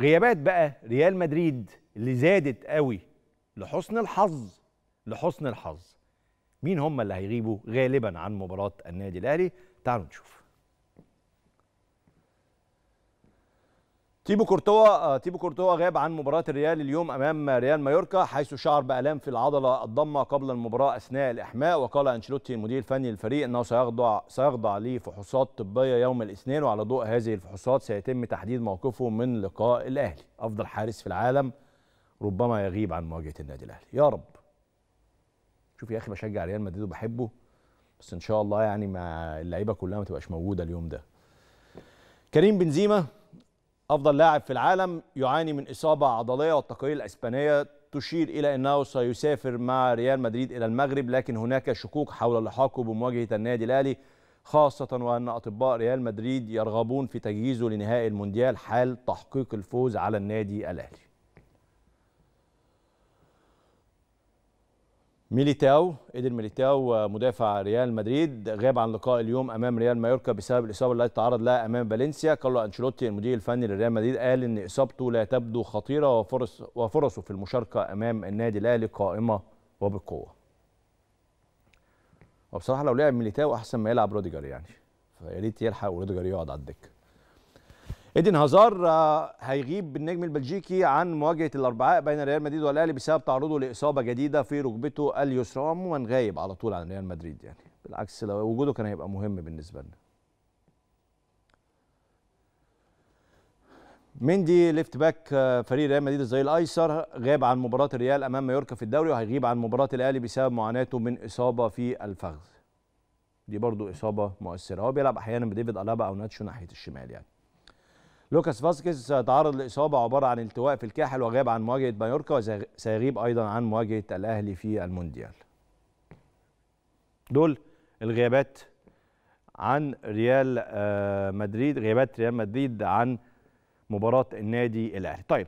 غيابات بقى ريال مدريد اللي زادت قوي لحسن الحظ لحسن الحظ مين هم اللي هيغيبوا غالبا عن مباراه النادي الاهلي تعالوا نشوف تيبو كورتوا آه، تيبو كورتوا غاب عن مباراه الريال اليوم امام ريال مايوركا حيث شعر بالام في العضله الضمه قبل المباراه اثناء الاحماء وقال انشيلوتي المدير الفني للفريق انه سيخضع سيخضع لفحوصات طبيه يوم الاثنين وعلى ضوء هذه الفحوصات سيتم تحديد موقفه من لقاء الاهلي افضل حارس في العالم ربما يغيب عن مواجهه النادي الاهلي يا رب شوف يا اخي بشجع ريال مدريد وبحبه بس ان شاء الله يعني مع اللعيبه كلها ما تبقاش موجوده اليوم ده كريم بنزيما أفضل لاعب في العالم يعاني من إصابة عضلية والتقارير الإسبانية تشير إلى أنه سيسافر مع ريال مدريد إلى المغرب لكن هناك شكوك حول لحاقه بمواجهة النادي الأهلي خاصة وأن أطباء ريال مدريد يرغبون في تجهيزه لنهائي المونديال حال تحقيق الفوز على النادي الأهلي ميليتاو ايدن ميليتاو آه، مدافع ريال مدريد غاب عن لقاء اليوم امام ريال مايوركا بسبب الاصابه التي تعرض لها امام فالنسيا كارلو انشيلوتي المدير الفني لريال مدريد قال ان اصابته لا تبدو خطيره وفرص وفرصه في المشاركه امام النادي الاهلي قائمه وبقوه وبصراحه لو لعب ميليتاو احسن ما يلعب روديجر يعني فيا ريت يلحق وروديجر يقعد على الدكه ايدن هازار آه، هيغيب النجم البلجيكي عن مواجهه الاربعاء بين ريال مدريد والاهلي بسبب تعرضه لاصابه جديده في ركبته اليسرى وعموما غايب على طول عن ريال مدريد يعني بالعكس لو وجوده كان هيبقى مهم بالنسبه لنا مندي ليفت باك آه، فريق ريال مدريد الظهير الايسر غاب عن مباراه الريال امام مايوركا في الدوري وهيغيب عن مباراه الاهلي بسبب معاناته من اصابه في الفخذ دي برضو اصابه مؤثره هو بيلعب احيانا بديفيد الابا او ناتشو ناحيه الشمال يعني لوكاس فاسكيز تعرض لاصابه عباره عن التواء في الكاحل وغاب عن مواجهه مايوركا وسيغيب ايضا عن مواجهه الاهلي في المونديال. دول الغيابات عن ريال آه، مدريد غيابات ريال مدريد عن مباراه النادي الاهلي. طيب